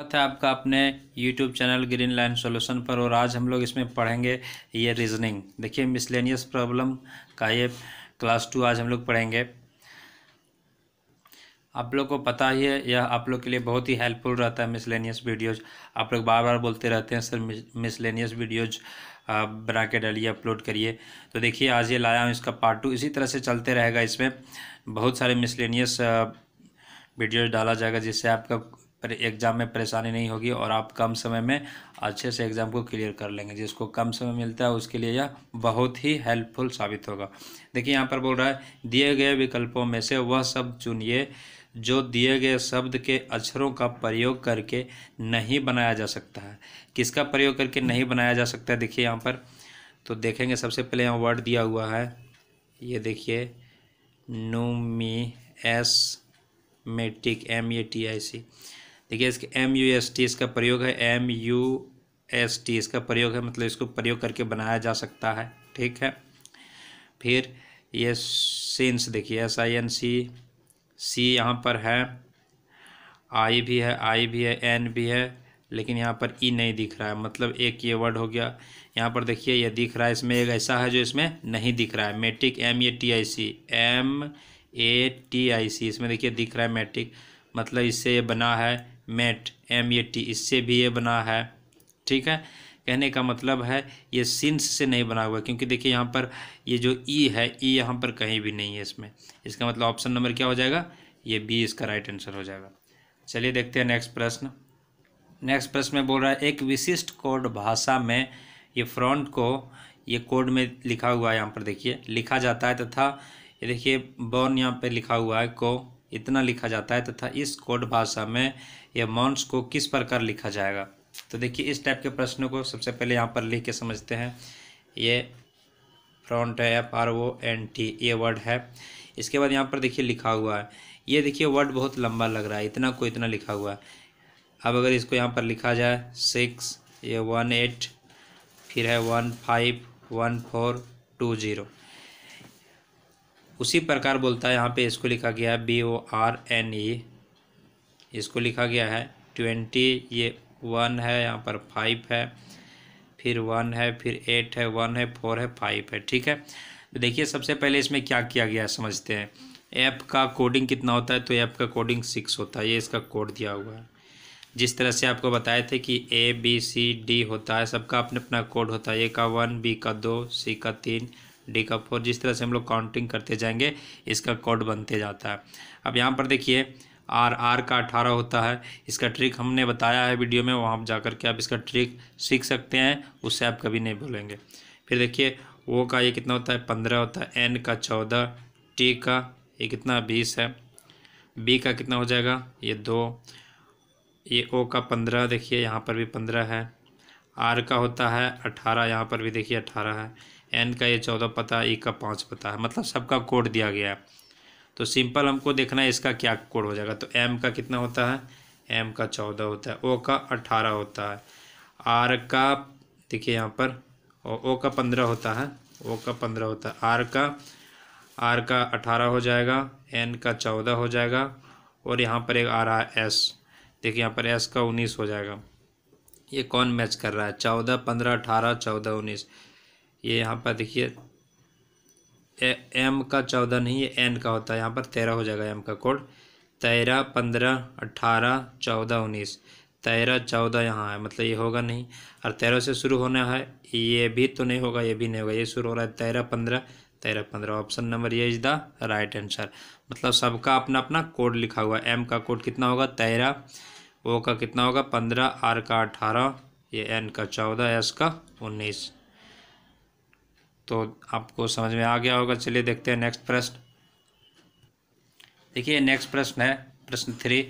स्वागत है आपका अपने YouTube channel green line solution पर और आज हम लोग इसमें पढ़ेंगे ये रीजनिंग देखिए मिसलेनियस प्रॉब्लम का ये क्लास टू आज हम लोग पढ़ेंगे आप लोग को पता ही है यह आप लोग के लिए बहुत ही हेल्पफुल रहता है मिसलेनियस वीडियोज आप लोग बार बार बोलते रहते हैं सर मिसलेनियस वीडियोज बना के डालिए अपलोड करिए तो देखिए आज ये लाया हूँ इसका पार्ट टू इसी तरह से चलते रहेगा इसमें बहुत सारे मिसलेनियस वीडियोज डाला जाएगा जिससे आपका पर एग्ज़ाम में परेशानी नहीं होगी और आप कम समय में अच्छे से एग्ज़ाम को क्लियर कर लेंगे जिसको कम समय मिलता है उसके लिए यह बहुत ही हेल्पफुल साबित होगा देखिए यहाँ पर बोल रहा है दिए गए विकल्पों में से वह शब्द चुनिए जो दिए गए शब्द के अक्षरों का प्रयोग करके नहीं बनाया जा सकता है किसका प्रयोग करके नहीं बनाया जा सकता है देखिए यहाँ पर तो देखेंगे सबसे पहले यहाँ वर्ड दिया हुआ है ये देखिए numismatic M A T I C देखिए इसके एम यू एस टी इसका प्रयोग है एम यू एस टी इसका प्रयोग है मतलब इसको प्रयोग करके बनाया जा सकता है ठीक है फिर ये सेंस देखिए एस आई एन सी सी यहाँ पर है आई भी है आई भी है एन भी है लेकिन यहाँ पर ई e नहीं दिख रहा है मतलब एक ये वर्ड हो गया यहाँ पर देखिए ये दिख रहा है इसमें एक ऐसा है जो इसमें नहीं दिख रहा है metric M A T I C M A T I C इसमें देखिए दिख रहा है मेट्रिक मतलब इससे ये बना है मेट एम ए टी इससे भी ये बना है ठीक है कहने का मतलब है ये सिंस से नहीं बना हुआ क्योंकि देखिए यहाँ पर ये जो ई e है ई e यहाँ पर कहीं भी नहीं है इसमें इसका मतलब ऑप्शन नंबर क्या हो जाएगा ये बी इसका राइट आंसर हो जाएगा चलिए देखते हैं नेक्स्ट प्रश्न नेक्स्ट प्रश्न में बोल रहा है एक विशिष्ट कोड भाषा में ये फ्रंट को ये कोड में लिखा हुआ है यहाँ पर देखिए लिखा जाता है तथा ये देखिए बॉर्न यहाँ पर लिखा हुआ है को इतना लिखा जाता है तथा इस कोड भाषा में ये माउंट्स को किस प्रकार लिखा जाएगा तो देखिए इस टाइप के प्रश्नों को सबसे पहले यहाँ पर लिख के समझते हैं ये फ्रंट है F R O N T ये वर्ड है इसके बाद यहाँ पर देखिए लिखा हुआ है ये देखिए वर्ड बहुत लंबा लग रहा है इतना को इतना लिखा हुआ है अब अगर इसको यहाँ पर लिखा जाए सिक्स ये वन एट फिर है one five one four two zero उसी प्रकार बोलता है यहाँ पे इसको लिखा गया है B O R N E इसको लिखा गया है ट्वेंटी ये वन है यहाँ पर फाइव है फिर वन है फिर एट है वन है फोर है फाइव है ठीक है तो देखिए सबसे पहले इसमें क्या किया गया है समझते हैं ऐप का कोडिंग कितना होता है तो ऐप का कोडिंग सिक्स होता है ये इसका कोड दिया हुआ है जिस तरह से आपको बताए थे कि ए बी सी डी होता है सबका अपना अपना कोड होता है ए का वन बी का दो सी का तीन डी का फोर जिस तरह से हम लोग काउंटिंग करते जाएंगे इसका कोड बनते जाता है अब यहाँ पर देखिए आर आर का अठारह होता है इसका ट्रिक हमने बताया है वीडियो में वहाँ जा कर के आप इसका ट्रिक सीख सकते हैं उससे आप कभी नहीं भूलेंगे फिर देखिए ओ का ये कितना होता है पंद्रह होता है एन का चौदह टी का ये कितना बीस है बी का कितना हो जाएगा ये दो ये ओ का पंद्रह देखिए यहाँ पर भी पंद्रह है आर का होता है अठारह यहाँ पर भी देखिए अठारह है एन का ये चौदह पता ई का पाँच पता है मतलब सबका कोड दिया गया है तो सिंपल हमको देखना है इसका क्या कोड हो जाएगा तो एम का कितना होता है एम का चौदह होता है ओ का अट्ठारह होता है आर का देखिए यहाँ पर ओ का पंद्रह होता है ओ का पंद्रह होता है आर का आर का अठारह हो जाएगा एन का चौदह हो जाएगा और यहाँ पर एक आ रहा है एस देखिए यहाँ पर एस का उन्नीस हो जाएगा ये कौन मैच कर रहा है चौदह पंद्रह अठारह चौदह उन्नीस ये यहाँ पर देखिए एम का चौदह नहीं है एन का होता है यहाँ पर तेरह हो जाएगा एम का कोड तेरह पंद्रह अट्ठारह चौदह उन्नीस तेरह चौदह यहाँ है मतलब ये होगा नहीं और तेरह से शुरू होना है ये भी तो नहीं होगा ये भी नहीं होगा ये शुरू हो रहा है तेरह पंद्रह तेरह पंद्रह ऑप्शन नंबर ये इज द राइट आंसर मतलब सबका अपना अपना कोड लिखा हुआ है एम का कोड कितना होगा तेरह ओ का कितना होगा पंद्रह आर का अठारह ये एन का चौदह एस का उन्नीस तो आपको समझ में आ गया होगा चलिए देखते हैं नेक्स्ट प्रश्न देखिए नेक्स्ट प्रश्न है प्रश्न थ्री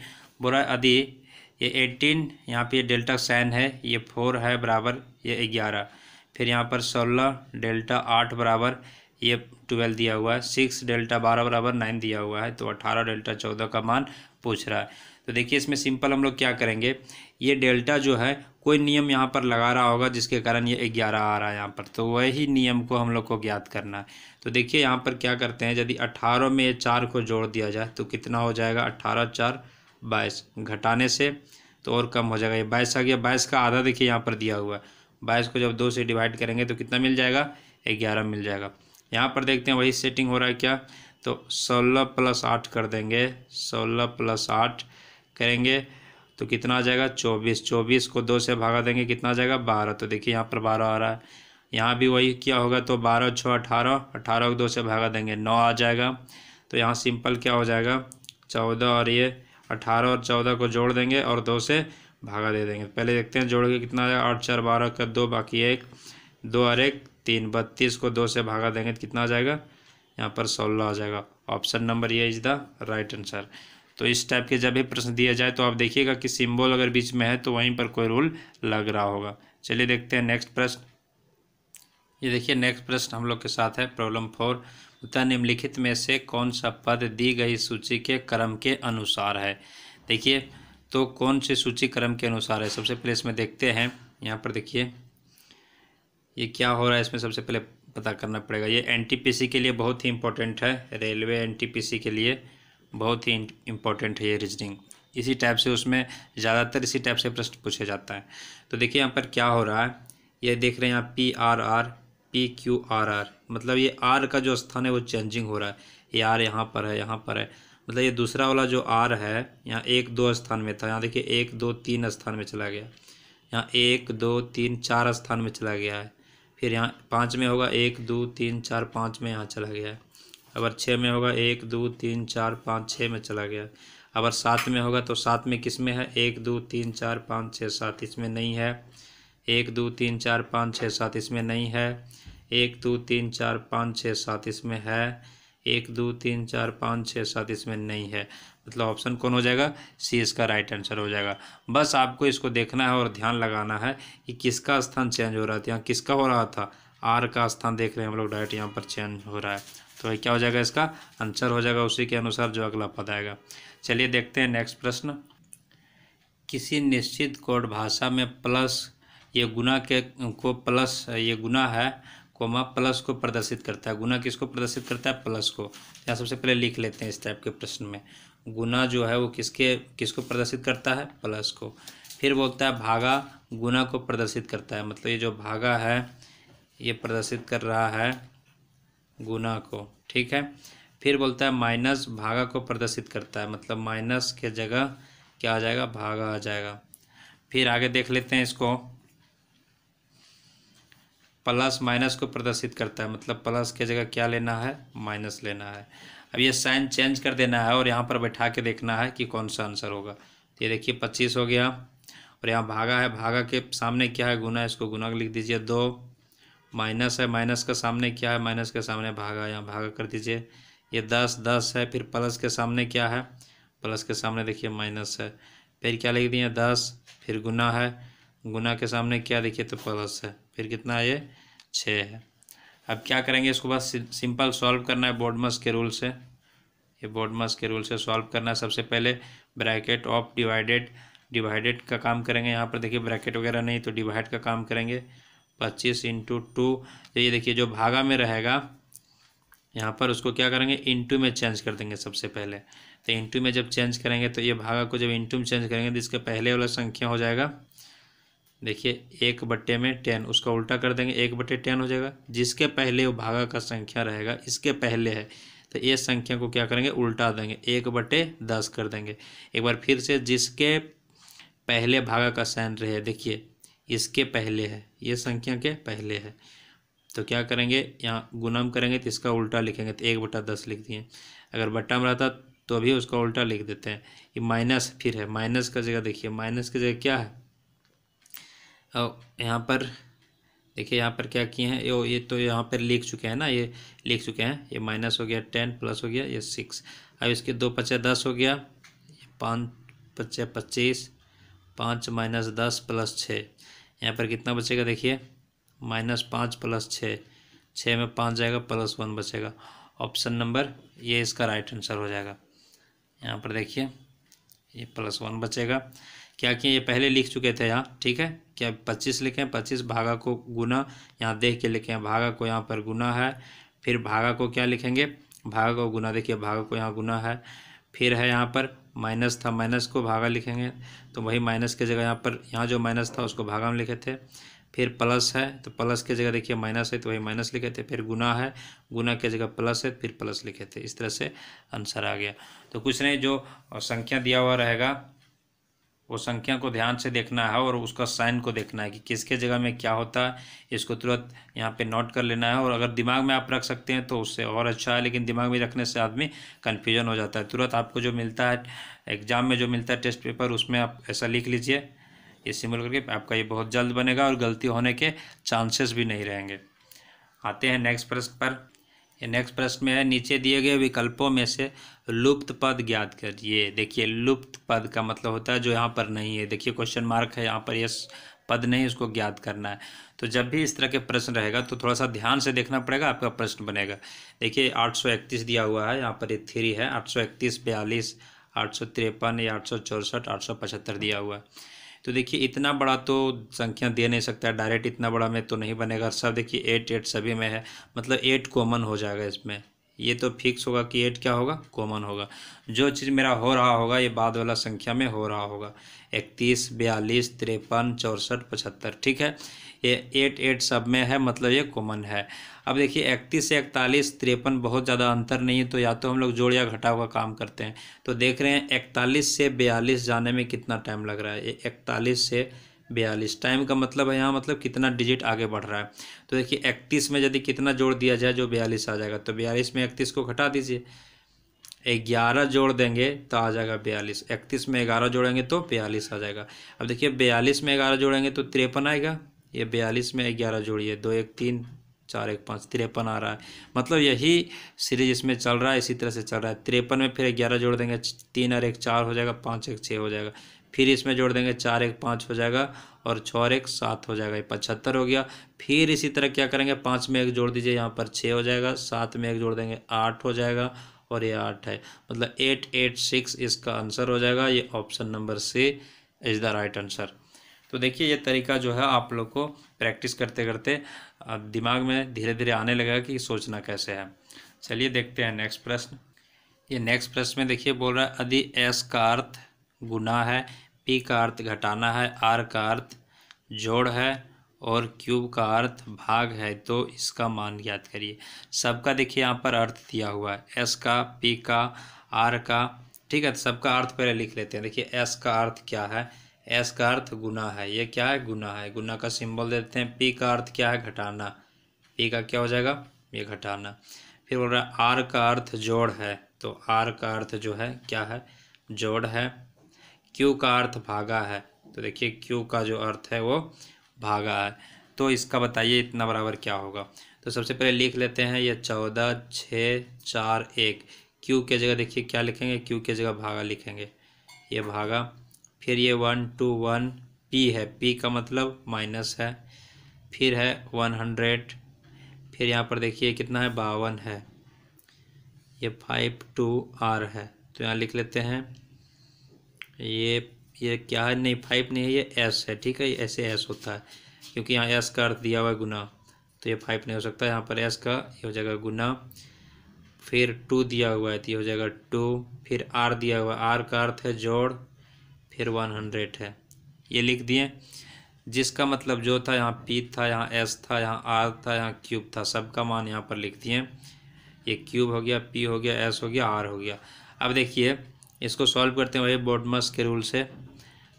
बोरा आदि ये एटीन यहाँ पे डेल्टा सैन है ये फोर है बराबर ये ग्यारह फिर यहाँ पर सोलह डेल्टा आठ बराबर ये ट्वेल्व दिया हुआ है सिक्स डेल्टा बारह बराबर नाइन दिया हुआ है तो अठारह डेल्टा चौदह का मान पूछ रहा है तो देखिए इसमें सिंपल हम लोग क्या करेंगे ये डेल्टा जो है कोई नियम यहाँ पर लगा रहा होगा जिसके कारण ये ग्यारह आ रहा है यहाँ पर तो वही नियम को हम लोग को ज्ञात करना है तो देखिए यहाँ पर क्या करते हैं यदि अट्ठारह में चार को जोड़ दिया जाए तो कितना हो जाएगा अट्ठारह चार बाईस घटाने से तो और कम हो जाएगा ये बाईस आ गया बाईस का आधा देखिए यहाँ पर दिया हुआ है बाईस को जब दो से डिवाइड करेंगे तो कितना मिल जाएगा ग्यारह मिल जाएगा यहाँ पर देखते हैं वही सेटिंग हो रहा है क्या तो सोलह प्लस आठ कर देंगे सोलह प्लस आठ करेंगे तो कितना आ जाएगा चौबीस चौबीस को दो से भागा देंगे कितना आ जाएगा बारह तो देखिए यहाँ पर बारह आ रहा है यहाँ भी वही क्या होगा तो बारह छः अठारह अठारह को दो से भागा देंगे नौ आ जाएगा तो यहाँ सिंपल क्या हो जाएगा चौदह और ये अठारह और चौदह को जोड़ देंगे और दो से भागा दे देंगे पहले देखते हैं जोड़ के कितना आ जाएगा आठ चार बारह का दो बाकी एक दो और एक तीन बत्तीस को दो से भागा देंगे तो कितना आ जाएगा यहाँ पर सोलह आ जाएगा ऑप्शन नंबर ये इज द राइट आंसर तो इस टाइप के जब भी प्रश्न दिया जाए तो आप देखिएगा कि सिम्बॉल अगर बीच में है तो वहीं पर कोई रूल लग रहा होगा चलिए देखते हैं नेक्स्ट प्रश्न ये देखिए नेक्स्ट प्रश्न हम लोग के साथ है प्रॉब्लम फोर उत्तर निम्नलिखित में से कौन सा पद दी गई सूची के क्रम के अनुसार है देखिए तो कौन से सूची क्रम के अनुसार है सबसे पहले इसमें देखते हैं यहाँ पर देखिए ये क्या हो रहा है इसमें सबसे पहले पता करना पड़ेगा ये एनटीपीसी के लिए बहुत ही इंपॉर्टेंट है रेलवे एनटीपीसी के लिए बहुत ही इंपॉर्टेंट है ये रीजनिंग इसी टाइप से उसमें ज़्यादातर इसी टाइप से प्रश्न पूछे जाता है तो देखिए यहाँ पर क्या हो रहा है ये देख रहे हैं यहाँ P R R P Q R R मतलब ये आर का जो स्थान है वो चेंजिंग हो रहा है ये आर यहाँ पर है यहाँ पर है मतलब ये दूसरा वाला जो आर है यहाँ एक दो स्थान में था यहाँ देखिए एक दो तीन स्थान में चला गया यहाँ एक दो तीन चार स्थान में चला गया है फिर यहाँ पाँच में होगा एक दो तीन चार पाँच में यहाँ चला गया है अगर छः में होगा एक दो तीन चार पाँच छः में चला गया अगर सात में होगा तो सात में किस में है एक दो तीन चार पाँच छः सात इसमें नहीं है एक दो तीन चार पाँच छः सात इसमें नहीं है एक दो तीन चार पाँच छः सात इसमें है एक दो तीन चार पाँच छः सात इसमें नहीं है मतलब ऑप्शन कौन हो जाएगा सी इसका राइट आंसर हो जाएगा बस आपको इसको देखना है और ध्यान लगाना है कि किसका स्थान चेंज हो रहा था यहाँ किसका हो रहा था आर का स्थान देख रहे हैं हम लोग डायरेक्ट यहाँ पर चेंज हो रहा है तो क्या हो जाएगा इसका आंसर हो जाएगा उसी के अनुसार जो अगला पद आएगा चलिए देखते हैं नेक्स्ट प्रश्न किसी निश्चित कोड भाषा में प्लस ये गुना के को प्लस ये गुना है कोमा प्लस को प्रदर्शित करता है गुना किसको प्रदर्शित करता है प्लस को यहाँ सबसे पहले लिख लेते हैं इस टाइप के प्रश्न में गुना जो है वो किसके किसको प्रदर्शित करता है प्लस को फिर बोलता है भागा गुना को प्रदर्शित करता है मतलब ये जो भागा है ये प्रदर्शित कर रहा है गुना को ठीक है फिर बोलता है माइनस भागा को प्रदर्शित करता है मतलब माइनस के जगह क्या आ जाएगा भागा आ जाएगा फिर आगे देख लेते हैं इसको प्लस माइनस को प्रदर्शित करता है मतलब प्लस के जगह क्या लेना है माइनस लेना है अब ये साइन चेंज कर देना है और यहाँ पर बैठा के देखना है कि कौन सा आंसर होगा तो ये देखिए पच्चीस हो गया और यहाँ भागा है भागा के सामने क्या है गुना इसको गुना लिख दीजिए दो माइनस है माइनस के सामने क्या है माइनस के सामने भागा यहाँ भागा कर दीजिए ये दस दस है फिर प्लस के सामने क्या है प्लस के सामने देखिए माइनस है फिर क्या लिख दिए दस फिर गुना है गुना के सामने क्या देखिए तो प्लस है फिर कितना है ये छः है अब क्या करेंगे इसको बस सिंपल सॉल्व करना है बोडमस के रूल से ये बोडमस के रूल से सॉल्व करना है सबसे पहले ब्रैकेट ऑफ डिवाइडेड डिवाइडेड का काम करेंगे यहाँ पर देखिए ब्रैकेट वगैरह नहीं तो डिवाइड का काम करेंगे पच्चीस इंटू टू ये देखिए जो भागा में रहेगा यहाँ पर उसको क्या करेंगे इंटू में चेंज कर देंगे सबसे पहले तो इंटू में जब चेंज करेंगे तो ये भागा को जब इंटू में चेंज करेंगे तो इसका पहले वाला संख्या हो जाएगा देखिए एक बट्टे में टेन उसका उल्टा कर देंगे एक बट्टे टेन हो जाएगा जिसके पहले वो भागा का संख्या रहेगा इसके पहले है तो ये संख्या को क्या करेंगे उल्टा देंगे एक बट्टे दस कर देंगे एक बार फिर से जिसके पहले भागा का साइन रहे देखिए इसके पहले है ये संख्या के पहले है तो क्या करेंगे यहाँ गुनाम करेंगे तो इसका उल्टा लिखेंगे तो एक बटा दस लिख दिए अगर बट्टा में रहता तो अभी उसका उल्टा लिख देते हैं ये माइनस फिर है माइनस का जगह देखिए माइनस की जगह क्या है और यहाँ पर देखिए यहाँ पर क्या किए हैं यो ये तो यहाँ पर लिख चुके हैं ना ये लिख चुके हैं ये माइनस हो गया टेन प्लस हो गया ये सिक्स अब इसके दो पचे दस हो गया पाँच पच्चे पच्चीस पाँच माइनस दस प्लस छः यहाँ पर कितना बचेगा देखिए माइनस पाँच प्लस छः छः में पाँच जाएगा प्लस वन बचेगा ऑप्शन नंबर ये इसका राइट आंसर हो जाएगा यहाँ पर देखिए ये प्लस वन बचेगा क्या किए ये पहले लिख चुके थे यहाँ ठीक है क्या पच्चीस लिखे हैं पच्चीस भागा को गुना यहाँ देख के लिखे हैं भागा को यहाँ पर गुना है फिर भागा को क्या लिखेंगे भागा को गुना देखिए भागा को यहाँ गुना है फिर है यहाँ पर माइनस था माइनस को भागा लिखेंगे तो वही माइनस की जगह यहाँ पर यहाँ जो माइनस था उसको भागा में लिखे थे फिर प्लस है तो प्लस की जगह देखिए माइनस है तो वही माइनस लिखे थे फिर गुना है गुना की जगह प्लस है फिर प्लस लिखे थे इस तरह से आंसर आ गया तो कुछ नहीं जो संख्या दिया हुआ रहेगा वो संख्या को ध्यान से देखना है और उसका साइन को देखना है कि किसके जगह में क्या होता है इसको तुरंत यहाँ पे नोट कर लेना है और अगर दिमाग में आप रख सकते हैं तो उससे और अच्छा है लेकिन दिमाग में रखने से आदमी कन्फ्यूजन हो जाता है तुरंत आपको जो मिलता है एग्ज़ाम में जो मिलता है टेस्ट पेपर उसमें आप ऐसा लिख लीजिए ये सिमुल करके आपका ये बहुत जल्द बनेगा और गलती होने के चांसेस भी नहीं रहेंगे आते हैं नेक्स्ट प्रश्न पर ये नेक्स्ट प्रश्न में है नीचे दिए गए विकल्पों में से लुप्त पद ज्ञात करिए देखिए लुप्त पद का मतलब होता है जो यहाँ पर नहीं है देखिए क्वेश्चन मार्क है यहाँ पर ये पद नहीं उसको ज्ञात करना है तो जब भी इस तरह के प्रश्न रहेगा तो थोड़ा सा ध्यान से देखना पड़ेगा आपका प्रश्न बनेगा देखिए 831 दिया हुआ है यहाँ पर ये थ्री है 831 आठ सौ तिरपन या आठ सौ आठ सौ पचहत्तर दिया हुआ है तो देखिए इतना बड़ा तो संख्या दे नहीं सकता डायरेक्ट इतना बड़ा में तो नहीं बनेगा सब देखिए एट एट सभी में है मतलब एट कॉमन हो जाएगा इसमें ये तो फिक्स होगा कि एट क्या होगा कॉमन होगा जो चीज़ मेरा हो रहा होगा ये बाद वाला संख्या में हो रहा होगा इकतीस बयालीस तिरपन चौंसठ पचहत्तर ठीक है ये एट एट सब में है मतलब ये कॉमन है अब देखिए इकतीस से इकतालीस तिरपन बहुत ज़्यादा अंतर नहीं है तो या तो हम लोग जोड़ या घटा हुआ काम करते हैं तो देख रहे हैं इकतालीस से बयालीस जाने में कितना टाइम लग रहा है ये इकतालीस से बयालीस टाइम का मतलब है यहाँ मतलब कितना डिजिट आगे बढ़ रहा है तो देखिए इकतीस में यदि कितना जोड़ दिया जाए जो बयालीस आ जाएगा तो बयालीस में इकतीस को घटा दीजिए ग्यारह जोड़ देंगे तो आ जाएगा बयालीस इकतीस में ग्यारह जोड़ेंगे तो बयालीस आ जाएगा अब देखिए बयालीस में ग्यारह जोड़ेंगे तो तिरपन आएगा ये बयालीस में ग्यारह जोड़िए दो एक तीन चार एक पाँच तिरपन आ रहा है मतलब यही सीरीज इसमें चल रहा है इसी तरह से चल रहा है तिरपन में फिर ग्यारह जोड़ देंगे तीन और एक चार हो जाएगा पाँच एक छः हो जाएगा फिर इसमें जोड़ देंगे चार एक पाँच हो जाएगा और छः और एक सात हो जाएगा ये पचहत्तर हो गया फिर इसी तरह क्या करेंगे पाँच में एक जोड़ दीजिए यहाँ पर छः हो जाएगा सात में एक जोड़ देंगे आठ हो जाएगा और ये आठ है मतलब एट एट सिक्स इसका आंसर हो जाएगा ये option number C is the right answer तो देखिए ये तरीका जो है आप लोग को प्रैक्टिस करते करते दिमाग में धीरे धीरे आने लगा कि सोचना कैसे है चलिए देखते हैं नेक्स्ट प्रश्न ये नेक्स्ट प्रश्न में देखिए बोल रहा है यदि एस का अर्थ गुना है पी का अर्थ घटाना है आर का अर्थ जोड़ है और क्यूब का अर्थ भाग है तो इसका मान याद करिए सबका देखिए यहाँ पर अर्थ दिया हुआ है एस का पी का आर का ठीक है तो सबका अर्थ पहले लिख लेते हैं देखिए एस का अर्थ क्या है एस का अर्थ गुना है ये क्या है गुना है गुना का सिंबल देते हैं पी का अर्थ क्या है घटाना पी का क्या हो जाएगा ये घटाना फिर बोल रहा है आर का अर्थ जोड़ है तो आर का अर्थ जो है क्या है जोड़ है क्यू का अर्थ भागा है तो देखिए क्यू का जो अर्थ है वो भागा है तो इसका बताइए इतना बराबर क्या होगा तो सबसे पहले लिख लेते हैं ये चौदह छः चार एक क्यू के जगह देखिए क्या लिखेंगे क्यू के जगह भागा लिखेंगे ये भागा फिर ये वन टू वन पी है पी का मतलब माइनस है फिर है वन हंड्रेड फिर यहाँ पर देखिए कितना है बावन है ये फाइव टू आर है तो यहाँ लिख लेते हैं ये ये क्या है नहीं फाइव नहीं है ये एस है ठीक है ऐसे एस होता है क्योंकि यहाँ एस का अर्थ दिया हुआ है गुना तो ये फाइव नहीं हो सकता यहाँ पर एस का ये हो जाएगा गुना फिर टू दिया हुआ है तो ये हो जाएगा टू फिर आर दिया हुआ है आर का अर्थ है जोड़ फिर वन हंड्रेड है ये लिख दिए जिसका मतलब जो था यहाँ पी था यहाँ एस था यहाँ आर था यहाँ क्यूब था सबका मान यहाँ पर लिख दिए ये क्यूब हो गया पी हो गया एस हो गया आर हो गया अब देखिए इसको सॉल्व करते हैं भाई बोडमस के रूल से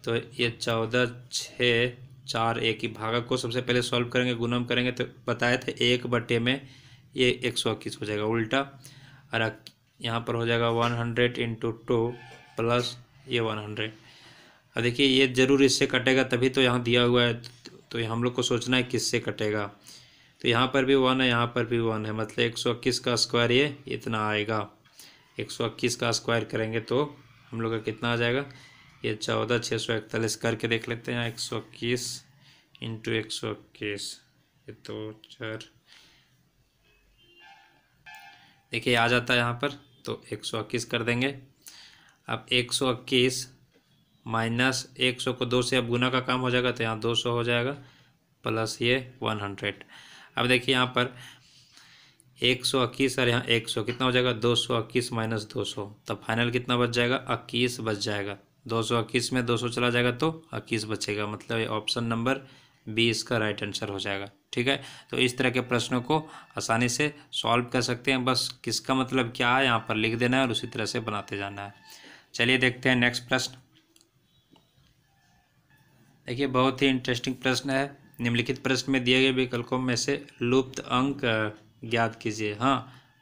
तो ये चौदह छः चार एक ही भागा को सबसे पहले सॉल्व करेंगे गुनम करेंगे तो बताए थे एक बटे में ये एक सौ इक्कीस हो जाएगा उल्टा और यहाँ पर हो जाएगा one hundred into two plus ये वन हंड्रेड अब देखिए ये ज़रूर इससे कटेगा तभी तो यहाँ दिया हुआ है तो हम लोग को सोचना है किससे कटेगा तो यहाँ पर भी वन है यहाँ पर भी वन है मतलब एक सौ इक्कीस का स्क्वायर ये इतना आएगा एक सौ इक्कीस का स्क्वायर करेंगे तो हम लोग का कितना आ जाएगा ये चौदह छः सौ इकतालीस करके देख लेते हैं यहाँ एक सौ इक्कीस इंटू एक सौ इक्कीस ये दो तो चार देखिए आ जाता है यहाँ पर तो एक सौ इक्कीस कर देंगे अब एक सौ इक्कीस माइनस एक सौ को दो से अब गुना का काम हो जाएगा तो यहाँ दो सौ हो जाएगा प्लस ये वन हंड्रेड अब देखिए यहाँ पर एक सौ इक्कीस और यहाँ एक सौ कितना हो जाएगा दो सौ इक्कीस माइनस दो सौ तब तो फाइनल कितना बच जाएगा इक्कीस बच जाएगा दो सौ इक्कीस में दो सौ चला जाएगा तो इक्कीस बचेगा मतलब ये ऑप्शन नंबर बी इसका राइट आंसर हो जाएगा ठीक है तो इस तरह के प्रश्नों को आसानी से सॉल्व कर सकते हैं बस किसका मतलब क्या है यहाँ पर लिख देना है और उसी तरह से बनाते जाना है चलिए देखते हैं नेक्स्ट प्रश्न देखिए बहुत ही इंटरेस्टिंग प्रश्न है निम्नलिखित प्रश्न में दिए गए विकल्पों में से लुप्त अंक ज्ञात कीजिए हाँ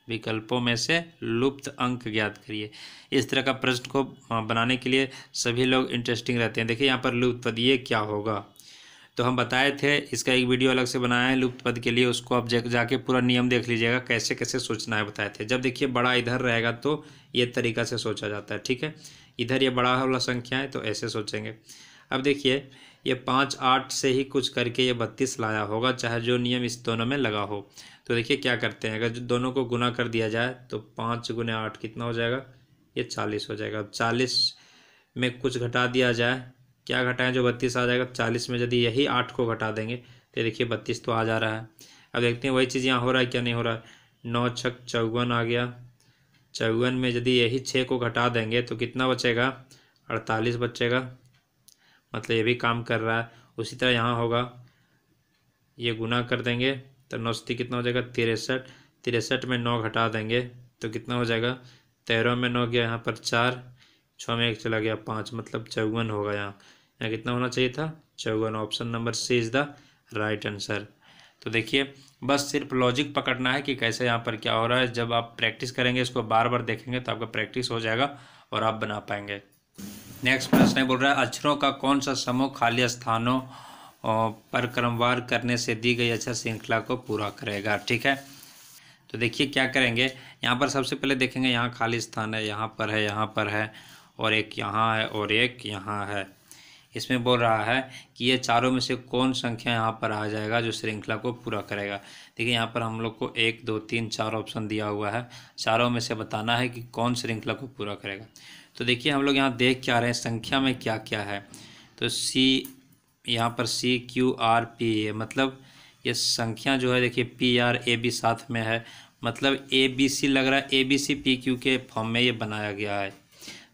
विकल्पों में से लुप्त अंक ज्ञात करिए इस तरह का प्रश्न को बनाने के लिए सभी लोग इंटरेस्टिंग रहते हैं देखिए यहाँ पर लुप्त पद ये क्या होगा तो हम बताए थे इसका एक वीडियो अलग से बनाया है लुप्त पद के लिए उसको आप जाके पूरा नियम देख लीजिएगा कैसे कैसे सोचना है बताए थे जब देखिए बड़ा इधर रहेगा तो ये तरीका से सोचा जाता है ठीक है इधर ये बड़ा वाला संख्या है तो ऐसे सोचेंगे अब देखिए ये पाँच आठ से ही कुछ करके ये बत्तीस लाया होगा चाहे जो नियम इस दोनों में लगा हो तो देखिए क्या करते हैं अगर दोनों को गुना कर दिया जाए तो पाँच गुने आठ कितना हो जाएगा ये चालीस हो जाएगा अब चालीस में कुछ घटा दिया जाए क्या घटाएं जो बत्तीस आ जाएगा चालीस में यदि यही आठ को घटा देंगे तो देखिए बत्तीस तो आ जा रहा है अब देखते हैं वही चीज़ यहाँ हो रहा है क्या नहीं हो रहा है नौ छक चौवन आ गया चौवन में यदि यही छः को घटा देंगे तो कितना बचेगा अड़तालीस बचेगा मतलब ये भी काम कर रहा है उसी तरह यहाँ होगा ये गुना कर देंगे तो नौस्ती कितना हो जाएगा तिरसठ तिरसठ में नौ घटा देंगे तो कितना हो जाएगा तेरह में नौ गया यहाँ पर चार छः में एक चला गया पाँच मतलब चौवन होगा यहाँ यहाँ कितना होना चाहिए था चौवन option number C is the right answer तो देखिए बस सिर्फ लॉजिक पकड़ना है कि कैसे यहाँ पर क्या हो रहा है जब आप प्रैक्टिस करेंगे इसको बार बार देखेंगे तो आपका प्रैक्टिस हो जाएगा और आप बना पाएंगे नेक्स्ट प्रश्न बोल रहा है अक्षरों का कौन सा समूह खाली स्थानों पर क्रमवार करने से दी गई अक्षर अच्छा श्रृंखला को पूरा करेगा ठीक है तो देखिए क्या करेंगे यहाँ पर सबसे पहले देखेंगे यहाँ खाली स्थान है यहाँ पर है यहाँ पर है और एक यहाँ है और एक यहाँ है इसमें बोल रहा है कि ये चारों में से कौन संख्या यहाँ पर आ जाएगा जो श्रृंखला को पूरा करेगा देखिए यहाँ पर हम लोग को एक दो तीन चार ऑप्शन दिया हुआ है चारों में से बताना है कि कौन श्रृंखला को पूरा करेगा तो देखिए हम लोग यहाँ देख क्या रहे हैं संख्या में क्या क्या है तो सी यहाँ पर C Q R P A मतलब ये संख्या जो है देखिए पी आर ए बी साथ में है मतलब ए बी सी लग रहा है A B C P Q के फॉर्म में ये बनाया गया है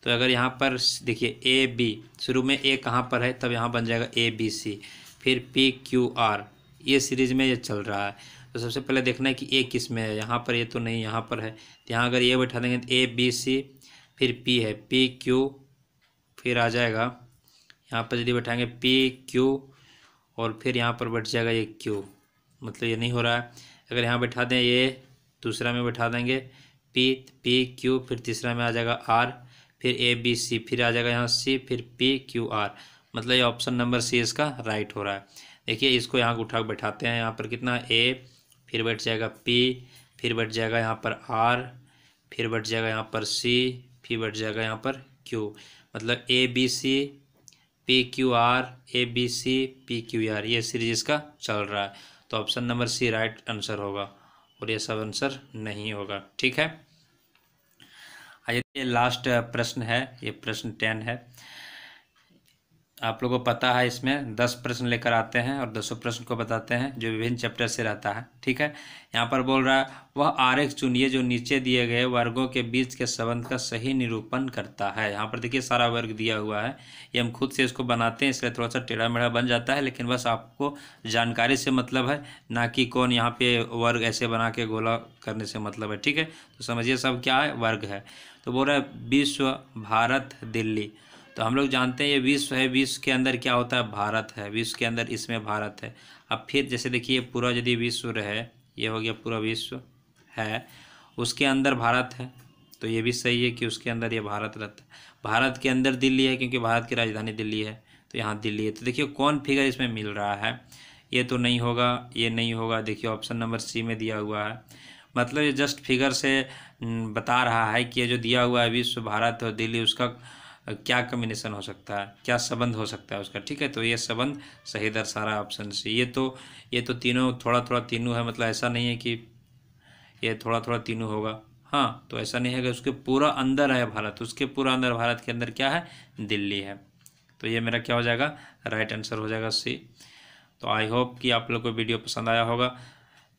तो अगर यहाँ पर देखिए ए बी शुरू में ए कहाँ पर है तब यहाँ बन जाएगा ए बी सी फिर पी क्यू आर ये सीरीज़ में ये चल रहा है तो सबसे पहले देखना है कि ए किस में है यहाँ पर ये तो नहीं यहाँ पर है तो यहाँ अगर ये बैठा देंगे तो ए बी सी फिर पी है पी क्यू फिर आ जाएगा यहाँ पर यदि बैठाएंगे पी क्यू और फिर यहाँ पर बैठ जाएगा ये क्यू मतलब ये नहीं हो रहा है अगर यहाँ बैठा दें ये दूसरा में बैठा देंगे पी पी क्यू फिर तीसरा में आ जाएगा आर फिर ए बी सी फिर आ जाएगा यहाँ सी फिर पी क्यू आर मतलब ये ऑप्शन नंबर सी इसका राइट हो रहा है देखिए इसको यहाँ उठा बैठाते हैं यहाँ पर कितना ए फिर बैठ जाएगा पी फिर बैठ जाएगा यहाँ पर आर फिर बैठ जाएगा यहाँ पर सी फिर बैठ जाएगा यहाँ पर क्यू मतलब A B C P Q R A B C P Q R ये सीरीज इसका चल रहा है तो option number C right answer होगा और ये सब आंसर नहीं होगा ठीक है ये लास्ट प्रश्न है ये प्रश्न टेन है आप लोगों को पता है इसमें दस प्रश्न लेकर आते हैं और दसों प्रश्न को बताते हैं जो विभिन्न चैप्टर से रहता है ठीक है यहाँ पर बोल रहा है वह आर एक्स चुनिए जो नीचे दिए गए वर्गों के बीच के संबंध का सही निरूपण करता है यहाँ पर देखिए सारा वर्ग दिया हुआ है ये हम खुद से इसको बनाते हैं इसलिए थोड़ा सा टेढ़ा मेढ़ा बन जाता है लेकिन बस आपको जानकारी से मतलब है ना कि कौन यहाँ पे वर्ग ऐसे बना के गोला करने से मतलब है ठीक है तो समझिए सब क्या है वर्ग है तो बोल रहा है विश्व भारत दिल्ली तो हम लोग जानते हैं ये विश्व है विश्व के अंदर क्या होता है भारत है विश्व के अंदर इसमें भारत है अब फिर जैसे देखिए पूरा यदि विश्व रहे ये हो गया पूरा विश्व है उसके अंदर भारत है तो ये भी सही है कि उसके अंदर ये भारत रहता है भारत के अंदर दिल्ली है क्योंकि भारत की राजधानी दिल्ली है तो यहाँ दिल्ली है तो देखिए कौन फिगर इसमें मिल रहा है ये तो नहीं होगा ये नहीं होगा देखिए ऑप्शन नंबर सी में दिया हुआ है मतलब ये जस्ट फिगर से बता रहा है कि ये जो दिया हुआ है विश्व भारत और दिल्ली उसका क्या कम्बिनेशन हो सकता है क्या संबंध हो सकता है उसका ठीक है तो ये संबंध सही दर सारा ऑप्शन सी ये तो ये तो तीनों थोड़ा थोड़ा तीनों है मतलब ऐसा नहीं है कि ये थोड़ा थोड़ा तीनों होगा हाँ तो ऐसा नहीं है कि उसके पूरा अंदर है भारत उसके पूरा अंदर भारत के अंदर क्या है दिल्ली है तो ये मेरा क्या हो जाएगा राइट आंसर हो जाएगा सी तो आई होप कि आप लोग को वीडियो पसंद आया होगा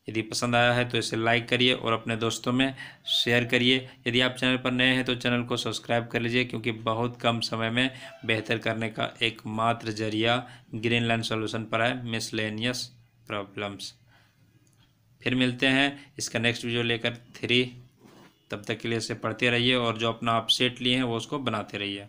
यदि पसंद आया है तो इसे लाइक करिए और अपने दोस्तों में शेयर करिए यदि आप चैनल पर नए हैं तो चैनल को सब्सक्राइब कर लीजिए क्योंकि बहुत कम समय में बेहतर करने का एकमात्र जरिया ग्रीन लाइन सोल्यूशन पर है मिसलेनियस प्रॉब्लम्स फिर मिलते हैं इसका नेक्स्ट वीडियो लेकर थ्री तब तक के लिए इसे पढ़ते रहिए और जो अपना आप सेट लिए हैं वो उसको बनाते रहिए